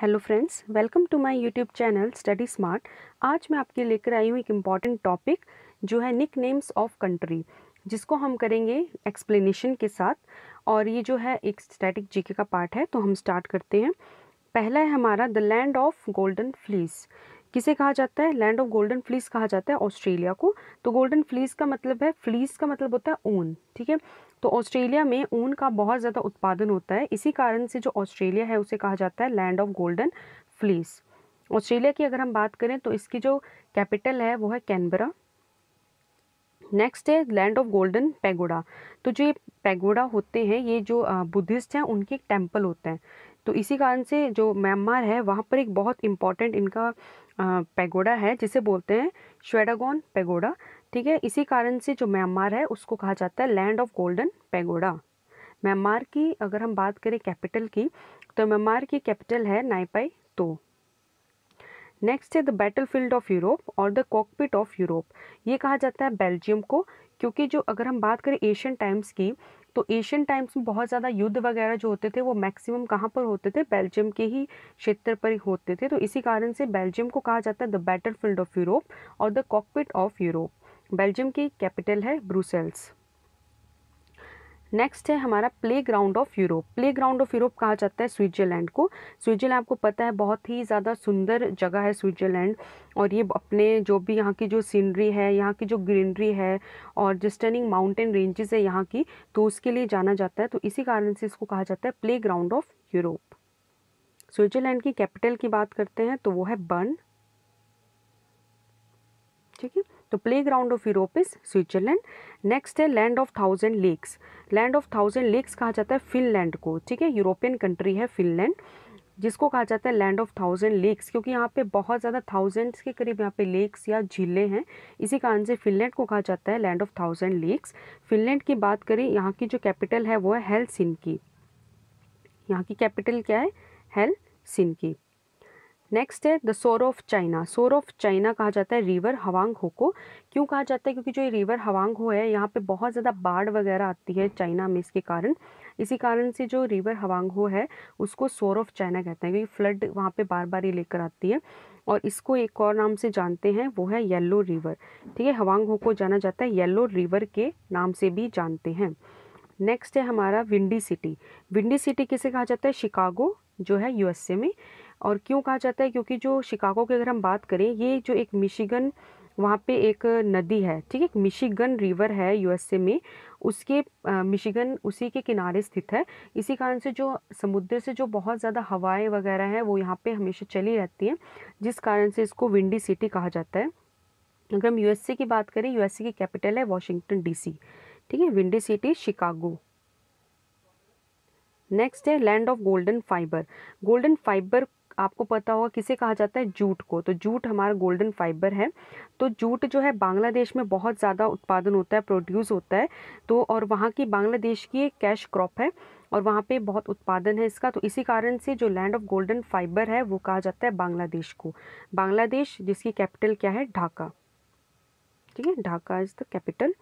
hello friends welcome to my YouTube channel study smart आज मैं आपके लेकर आई हूँ एक इम्पॉर्टेंट टॉपिक जो है निक नेम्स ऑफ कंट्री जिसको हम करेंगे एक्सप्लेनेशन के साथ और ये जो है एक स्टैटिक जीके का पार्ट है तो हम स्टार्ट करते हैं पहला है हमारा the land of golden fleece किसे कहा जाता है लैंड ऑफ गोल्डन फ्लीस कहा जाता है ऑस्ट्रेलिया को तो गोल्डन फ्लीस का मतलब है फ्लीस का मतलब होता है ऊन ठीक है तो ऑस्ट्रेलिया में ऊन का बहुत ज़्यादा उत्पादन होता है इसी कारण से जो ऑस्ट्रेलिया है उसे कहा जाता है land of golden fleece Australia की अगर हम बात करें तो इसकी जो कैपिटल है वो है कैनबरा नेक्स्ट है लैंड ऑफ गोल्डन पैगोडा तो जो ये पैगोडा होते हैं ये जो बुद्धिस्ट हैं उनके एक टेम्पल होते हैं तो इसी कारण से जो म्यांमार है वहाँ पर एक बहुत इम्पॉर्टेंट इनका पैगोडा है जिसे बोलते हैं श्वेडागोन पैगोडा ठीक है इसी कारण से जो म्यांमार है उसको कहा जाता है land of golden pagoda Myanmar की अगर हम बात करें कैपिटल की तो म्यांमार की कैपिटल है नाइपाई तो नेक्स्ट है the battlefield of Europe और द कॉकपिट ऑफ यूरोप ये कहा जाता है बेल्जियम को क्योंकि जो अगर हम बात करें एशियन टाइम्स की तो एशियन टाइम्स में बहुत ज़्यादा युद्ध वगैरह जो होते थे वो मैक्सिमम कहाँ पर होते थे बेल्जियम के ही क्षेत्र पर ही होते थे तो इसी कारण से बेल्जियम को कहा जाता है the battlefield of Europe और the cockpit of Europe Belgium की कैपिटल है ब्रूसेल्स नेक्स्ट है हमारा playground of Europe playground of Europe कहा जाता है स्विट्जरलैंड को स्विट्जरलैंड आपको पता है बहुत ही ज़्यादा सुंदर जगह है स्विट्जरलैंड और ये अपने जो भी यहाँ की जो सीनरी है यहाँ की जो ग्रीनरी है और जो स्टनिंग माउंटेन रेंजेस है यहाँ की तो उसके लिए जाना जाता है तो इसी कारण से इसको कहा जाता है playground of Europe Switzerland की कैपिटल की बात करते हैं तो वो है बर्न ठीक है तो playground of Europe is Switzerland next है land of thousand lakes land of thousand lakes कहा जाता है फिनलैंड को ठीक है यूरोपियन कंट्री है फिनलैंड जिसको कहा जाता है लैंड ऑफ थाउजेंड लेक्स क्योंकि यहाँ पे बहुत ज़्यादा थाउजेंड्स के करीब यहाँ पे लेक्स या झीलें हैं इसी कारण से फिनलैंड को कहा जाता है land of thousand lakes Finland की बात करें यहाँ की जो कैपिटल है वो है सिन की यहाँ की कैपिटल क्या है सिन की नेक्स्ट है the sorrow of China sorrow of China कहा जाता है रिवर हवांग हो को क्यों कहा जाता है क्योंकि जो ये रिवर हवांग हो है यहाँ पे बहुत ज़्यादा बाढ़ वगैरह आती है चाइना में इसके कारण इसी कारण से जो रिवर हवांग हो है उसको सोर ऑफ चाइना कहते हैं क्योंकि फ्लड वहाँ पे बार बार ये लेकर आती है और इसको एक और नाम से जानते हैं वो है येल्लो रिवर ठीक है हवांग हो को जाना जाता है येलो रिवर के नाम से भी जानते हैं नेक्स्ट है हमारा विंडी सिटी विंडी सिटी किसे कहा जाता है शिकागो जो है यूएसए में और क्यों कहा जाता है क्योंकि जो शिकागो की अगर हम बात करें ये जो एक मिशिगन वहाँ पे एक नदी है ठीक है मिशिगन रिवर है यूएसए में उसके मिशिगन उसी के किनारे स्थित है इसी कारण से जो समुद्र से जो बहुत ज़्यादा हवाएं वगैरह हैं वो यहाँ पे हमेशा चली रहती हैं जिस कारण से इसको विंडी सिटी कहा जाता है अगर हम यूएसए की बात करें यूएसए की कैपिटल है वॉशिंगटन डी ठीक है विंडी सिटी शिकागो नेक्स्ट है land of golden fibre golden fibre आपको पता होगा किसे कहा जाता है जूट को तो जूट हमारा गोल्डन फाइबर है तो जूट जो है बांग्लादेश में बहुत ज़्यादा उत्पादन होता है प्रोड्यूस होता है तो और वहाँ की बांग्लादेश की एक कैश क्रॉप है और वहाँ पे बहुत उत्पादन है इसका तो इसी कारण से जो लैंड ऑफ गोल्डन फाइबर है वो कहा जाता है बांग्लादेश को बांग्लादेश जिसकी कैपिटल क्या है ढाका ठीक है Dhaka is the capital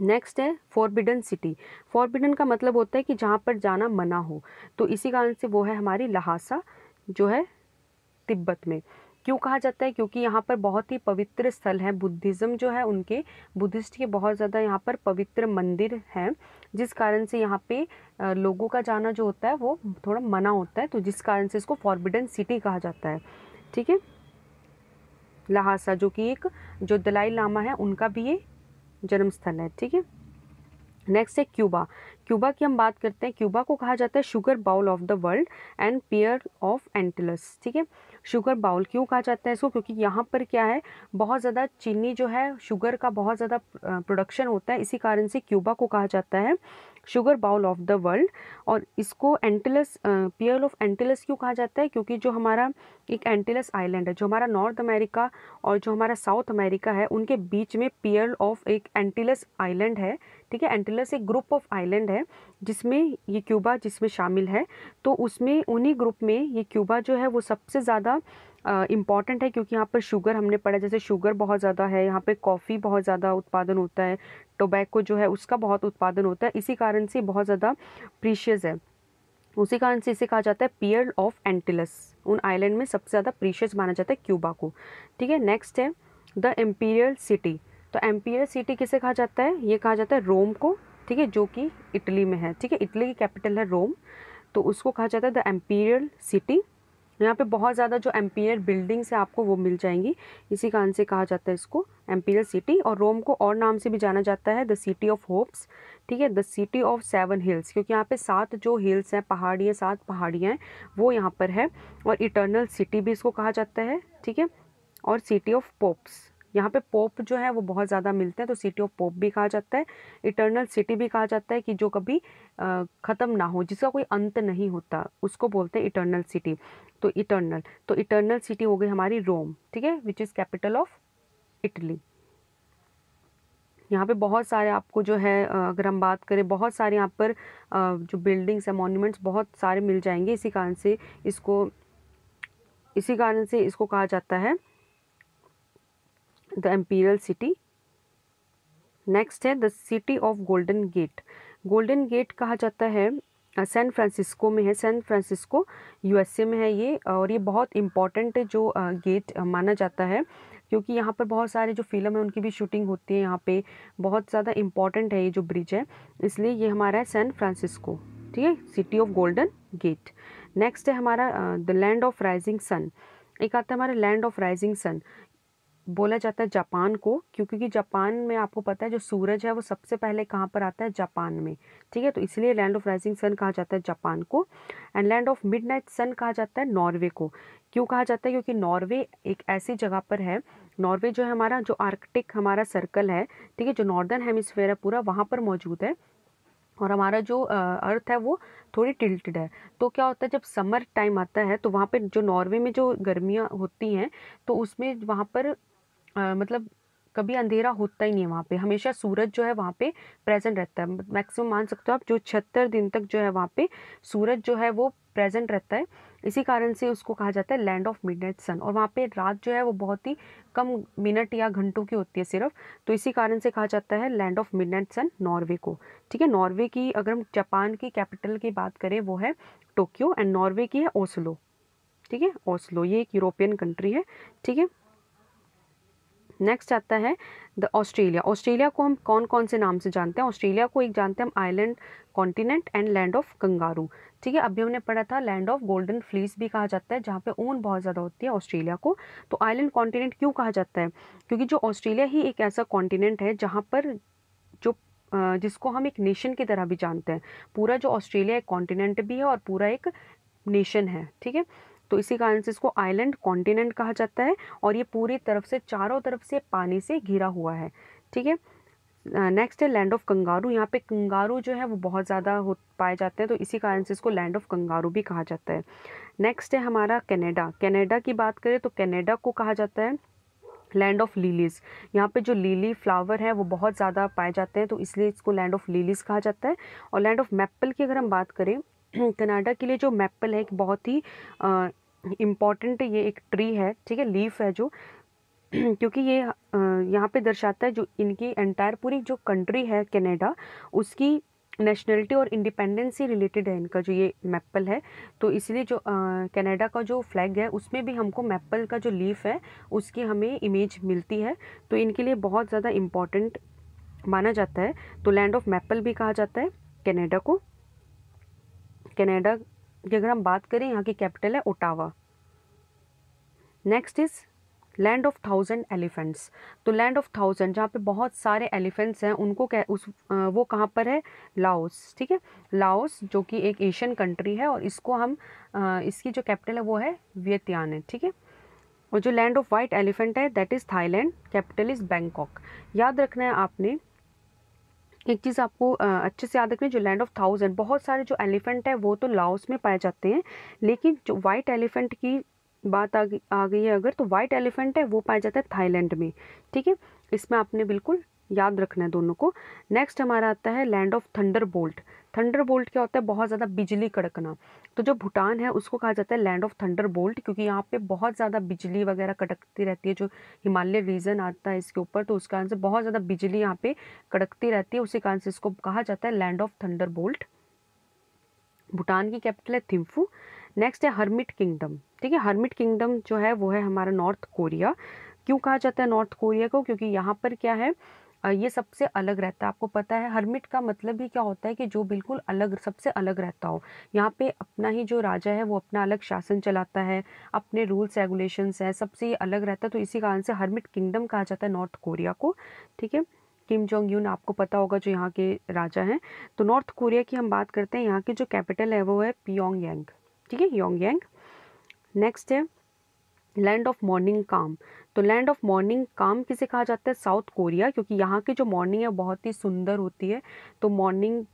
next है फॉरबिडन सिटी फॉरबिडन का मतलब होता है कि जहाँ पर जाना मना हो तो इसी कारण से वो है हमारी लहासा जो है तिब्बत में क्यों कहा जाता है क्योंकि यहाँ पर बहुत ही पवित्र स्थल है बुद्धिज़्म जो है उनके बुद्धिस्ट के बहुत ज़्यादा यहाँ पर पवित्र मंदिर हैं जिस कारण से यहाँ पे लोगों का जाना जो होता है वो थोड़ा मना होता है तो जिस कारण से इसको फॉरबिडन सिटी कहा जाता है ठीक है लहासा जो कि एक जो दलाई लामा है उनका भी ये जन्म स्थल है ठीक है नेक्स्ट है क्यूबा क्यूबा की हम बात करते हैं क्यूबा को कहा जाता है sugar bowl of the world and pearl of Antilles ठीक है शुगर बाउल क्यों कहा जाता है इसको क्योंकि यहाँ पर क्या है बहुत ज़्यादा चीनी जो है शुगर का बहुत ज़्यादा प्रोडक्शन होता है इसी कारण से क्यूबा को कहा जाता है sugar bowl of the world और इसको एंटिलस पियल ऑफ एंटिलस क्यों कहा जाता है क्योंकि जो हमारा एक एंटिलस आइलैंड है जो हमारा नॉर्थ अमेरिका और जो हमारा साउथ अमेरिका है उनके बीच में पियल ऑफ एक एंटिलस आइलैंड है ठीक है एंटिलस एक ग्रुप ऑफ आइलैंड है जिसमें ये क्यूबा जिसमें शामिल है तो उसमें उन्हीं ग्रुप में ये क्यूबा जो है वो सबसे ज़्यादा ज़्यादा इम्पॉर्टेंट है क्योंकि यहाँ पर शुगर हमने पढ़ा जैसे शुगर बहुत ज़्यादा है यहाँ पे कॉफ़ी बहुत ज़्यादा उत्पादन होता है टोबैको जो है उसका बहुत उत्पादन होता है इसी कारण से बहुत ज़्यादा प्रीशियस है उसी कारण से इसे कहा जाता है पियर ऑफ एंटिलस उन आइलैंड में सबसे ज़्यादा प्रीशियस माना जाता है क्यूबा को ठीक है नेक्स्ट है द एम्पीरियल सिटी तो एम्पीरियल सिटी किसे कहा जाता है ये कहा जाता है रोम को ठीक है जो कि इटली में है ठीक है इटली की कैपिटल है रोम तो उसको कहा जाता है द एम्पीरियल सिटी यहाँ पे बहुत ज़्यादा जो एम्पियर बिल्डिंग्स है आपको वो मिल जाएंगी इसी कारण से कहा जाता है इसको एम्पियर सिटी और रोम को और नाम से भी जाना जाता है द सिटी ऑफ होप्स ठीक है the city of seven hills क्योंकि यहाँ पे सात जो हिल्स हैं पहाड़ी सात पहाड़ियाँ हैं वो यहाँ पर है और इटर्नल सिटी भी इसको कहा जाता है ठीक है और सिटी ऑफ पोप्स यहाँ पे पोप जो है वो बहुत ज़्यादा मिलते हैं तो सिटी ऑफ पोप भी कहा जाता है इटरनल सिटी भी कहा जाता है कि जो कभी ख़त्म ना हो जिसका कोई अंत नहीं होता उसको बोलते हैं इटरनल सिटी तो इटरनल तो इटरनल सिटी हो गई हमारी रोम ठीक है which is capital of Italy यहाँ पे बहुत सारे आपको जो है अगर हम बात करें बहुत सारे यहाँ पर जो बिल्डिंग्स हैं मॉन्यूमेंट्स बहुत सारे मिल जाएंगे इसी कारण से इसको इसी कारण से इसको कहा जाता है द एम्पीरियल सिटी नेक्स्ट है the city of golden gate golden gate कहा जाता है सैन फ्रांसिस्को में है सैन फ्रांसिस्को यूएसए में है ये और ये बहुत इम्पॉर्टेंट जो गेट माना जाता है क्योंकि यहाँ पर बहुत सारे जो फिल्म है उनकी भी शूटिंग होती है यहाँ पे बहुत ज़्यादा इम्पॉर्टेंट है ये जो ब्रिज है इसलिए ये हमारा है सैन फ्रांसिस्को ठीक है city of golden gate next है हमारा the land of rising sun एक आता है हमारा लैंड ऑफ राइजिंग सन बोला जाता है जापान को क्योंकि जापान में आपको पता है जो सूरज है वो सबसे पहले कहाँ पर आता है जापान में ठीक है तो इसलिए लैंड ऑफ राइजिंग सन कहा जाता है जापान को and land of midnight sun कहा जाता है नॉर्वे को क्यों कहा जाता है क्योंकि नॉर्वे एक ऐसी जगह पर है नॉर्वे जो है हमारा जो आर्कटिक हमारा सर्कल है ठीक है जो नॉर्दर्न हेमिसफेयर है पूरा वहाँ पर मौजूद है और हमारा जो अर्थ है वो थोड़ी टिल्टेड है तो क्या होता है जब समर टाइम आता है तो वहाँ पे जो नॉर्वे में जो गर्मियाँ होती हैं तो उसमें वहाँ पर आ, मतलब कभी अंधेरा होता ही नहीं है वहाँ पे हमेशा सूरज जो है वहाँ पे प्रेजेंट रहता है मतलब मैक्सिमम मान सकते हो आप जो छिहत्तर दिन तक जो है वहाँ पे सूरज जो है वो प्रेजेंट रहता है इसी कारण से उसको कहा जाता है लैंड ऑफ मिडनाइट सन और वहाँ पे रात जो है वो बहुत ही कम मिनट या घंटों की होती है सिर्फ तो इसी कारण से कहा जाता है land of midnight sun Norway को ठीक है नॉर्वे की अगर हम जापान की कैपिटल की बात करें वो है टोक्यो एंड नॉर्वे की है ओसलो ठीक है ओसलो ये एक यूरोपियन कंट्री है ठीक है नेक्स्ट आता है द ऑस्ट्रेलिया ऑस्ट्रेलिया को हम कौन कौन से नाम से जानते हैं ऑस्ट्रेलिया को एक जानते हैं हम island continent and land of kangaroo ठीक है अभी हमने पढ़ा था लैंड ऑफ गोल्डन फ्लीस भी कहा जाता है जहाँ पे ऊन बहुत ज़्यादा होती है ऑस्ट्रेलिया को तो आइलैंड कॉन्टिनेंट क्यों कहा जाता है क्योंकि जो ऑस्ट्रेलिया ही एक ऐसा कॉन्टिनेंट है जहाँ पर जो जिसको हम एक नेशन की तरह भी जानते हैं पूरा जो ऑस्ट्रेलिया एक कॉन्टिनेंट भी है और पूरा एक नेशन है ठीक है तो इसी कारण से इसको आइलैंड कॉन्टिनेंट कहा जाता है और ये पूरी तरफ से चारों तरफ से पानी से घिरा हुआ है ठीक है नेक्स्ट है लैंड ऑफ कंगारू यहाँ पे कंगारू जो है वो बहुत ज़्यादा हो पाए जाते हैं तो इसी कारण से इसको लैंड ऑफ कंगारू भी कहा जाता है नेक्स्ट है हमारा कनाडा कनाडा की बात करें तो कनाडा को कहा जाता है लैंड ऑफ लीलीज़ यहाँ पे जो लीली फ्लावर है वो बहुत ज़्यादा पाए जाते हैं तो इसलिए इसको लैंड ऑफ लीलीज़ कहा जाता है और लैंड ऑफ मैपल की अगर हम बात करें कनाडा के लिए जो मैपल है एक बहुत ही इम्पॉर्टेंट ये एक ट्री है ठीक है लीफ है जो क्योंकि ये यहाँ पे दर्शाता है जो इनकी एंटायर पूरी जो कंट्री है कनाडा उसकी नेशनलिटी और इंडिपेंडेंस से रिलेटेड है इनका जो ये मैपल है तो इसलिए जो कनाडा का जो फ्लैग है उसमें भी हमको मैपल का जो लीफ है उसकी हमें इमेज मिलती है तो इनके लिए बहुत ज़्यादा इम्पॉर्टेंट माना जाता है तो लैंड ऑफ मैपल भी कहा जाता है कनाडा को कनाडा की अगर हम बात करें यहाँ की कैपिटल है Ottawa next is land of thousand elephants तो लैंड ऑफ थाउजेंड जहाँ पे बहुत सारे एलिफेंट्स हैं उनको क्या उस वो कहाँ पर है लाओस ठीक है लाओस जो कि एक एशियन कंट्री है और इसको हम इसकी जो कैपिटल है वो है वियतियान है ठीक है और जो लैंड ऑफ वाइट एलिफेंट है that is Thailand capital is Bangkok याद रखना है आपने एक चीज़ आपको अच्छे से याद रखनी है जो लैंड ऑफ थाउजेंड बहुत सारे जो एलिफेंट है वो तो लाओस में पाए जाते हैं लेकिन जो वाइट एलिफेंट की बात आ गई आ गई है अगर तो वाइट एलिफेंट है वो पाया जाता है थाईलैंड में ठीक है इसमें आपने बिल्कुल याद रखना है दोनों को नेक्स्ट हमारा आता है land of thunderbolt thunderbolt क्या होता है बहुत ज़्यादा बिजली कड़कना तो जो भूटान है उसको कहा जाता है लैंड ऑफ थंडर बोल्ट क्योंकि यहाँ पे बहुत ज़्यादा बिजली वगैरह कटकती रहती है जो हिमालय रीजन आता है इसके ऊपर तो उस कारण से बहुत ज़्यादा बिजली यहाँ पे कड़कती रहती है उसी कारण से इसको कहा जाता है land of thunderbolt Bhutan की कैपिटल है थिम्फू नेक्स्ट है हर्मिट किंगडम ठीक है हर्मिट किंगडम जो है वो है हमारा नॉर्थ कोरिया क्यों कहा जाता है नॉर्थ कोरिया को क्योंकि यहाँ पर क्या है ये सबसे अलग रहता है आपको पता है हरमिट का मतलब ही क्या होता है कि जो बिल्कुल अलग सबसे अलग रहता हो यहाँ पे अपना ही जो राजा है वो अपना अलग शासन चलाता है अपने रूल्स रेगुलेशंस है सबसे ये अलग रहता है तो इसी कारण से हरमिट किंगडम कहा जाता है नॉर्थ कोरिया को ठीक है किम जोंग यून आपको पता होगा जो यहाँ के राजा हैं तो नॉर्थ कोरिया की हम बात करते हैं यहाँ की जो कैपिटल है वो है पियोंग ठीक है योंग नेक्स्ट है लैंड ऑफ मॉर्निंग काम तो लैंड ऑफ मॉर्निंग काम किसे कहा जाता है साउथ कोरिया क्योंकि यहाँ की जो मॉर्निंग है बहुत ही सुंदर होती है तो मॉर्निंग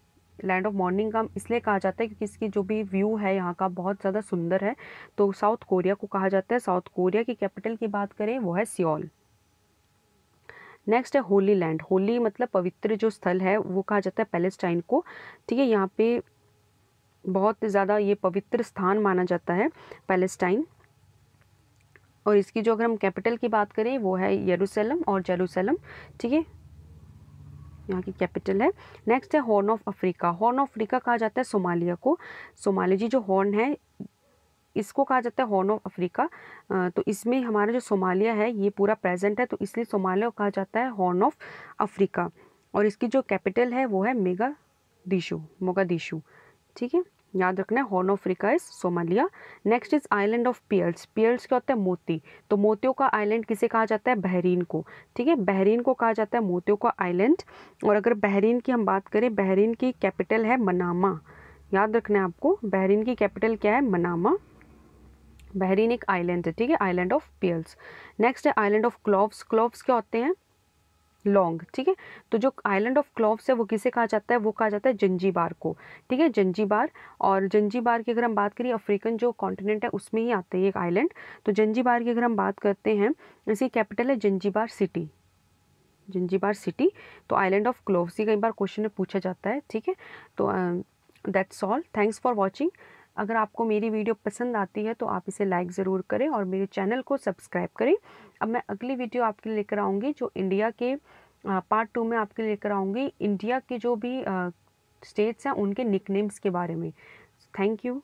लैंड ऑफ मॉर्निंग काम इसलिए कहा जाता है क्योंकि इसकी जो भी व्यू है यहाँ का बहुत ज़्यादा सुंदर है तो साउथ कोरिया को कहा जाता है साउथ कोरिया की कैपिटल की बात करें वो है सियोल नेक्स्ट है होली लैंड होली मतलब पवित्र जो स्थल है वो कहा जाता है पैलेस्टाइन को ठीक है यहाँ पे बहुत ज़्यादा ये पवित्र स्थान माना जाता है पैलेस्टाइन और इसकी जो अगर हम कैपिटल की बात करें वो है यरूशलेम और जेरूसलम ठीक है यहाँ की कैपिटल है नेक्स्ट है horn of Africa horn of Africa कहा जाता है सोमालिया को सोमालिया जी जो हॉर्न है इसको कहा जाता है हॉर्न ऑफ अफ्रीका तो इसमें हमारा जो सोमालिया है ये पूरा प्रेजेंट है तो इसलिए सोमालिया को कहा जाता है हॉर्न ऑफ अफ्रीका और इसकी जो कैपिटल है वो है मेगा दिशु मोगा दिशु ठीक है याद रखना है horn of Africa is Somalia next is island of pearls pearls क्या होता है मोती तो मोतियों का आइलैंड किसे कहा जाता है बहरीन को ठीक है बहरीन को कहा जाता है मोतियों का आइलैंड और अगर बहरीन की हम बात करें बहरीन की कैपिटल है मनामा याद रखना है आपको बहरीन की कैपिटल क्या है मनामा बहरीन एक आइलैंड है ठीक है आइलैंड ऑफ पियर्स नेक्स्ट है आइलैंड ऑफ क्लोव्स क्लोव्स क्या होते हैं लॉन्ग ठीक है तो जो आइलैंड ऑफ क्लॉव्स है वो किसे कहा जाता है वो कहा जाता है जंजीबार को ठीक है जंजीबार और जंजीबार की अगर हम बात करें अफ्रीकन जो कॉन्टिनेंट है उसमें ही आते हैं एक आइलैंड तो जंजीबार की अगर हम बात करते हैं इसकी कैपिटल है जंजीबार सिटी जंजीबार सिटी तो आइलैंड ऑफ क्लोव्स ही कई बार क्वेश्चन में पूछा जाता है ठीक है तो that's all thanks for watching अगर आपको मेरी वीडियो पसंद आती है तो आप इसे लाइक ज़रूर करें और मेरे चैनल को सब्सक्राइब करें अब मैं अगली वीडियो आपके लिए लेकर आऊँगी जो इंडिया के पार्ट टू में आपके लिए लेकर आऊँगी इंडिया के जो भी स्टेट्स हैं उनके निकनेम्स के बारे में थैंक यू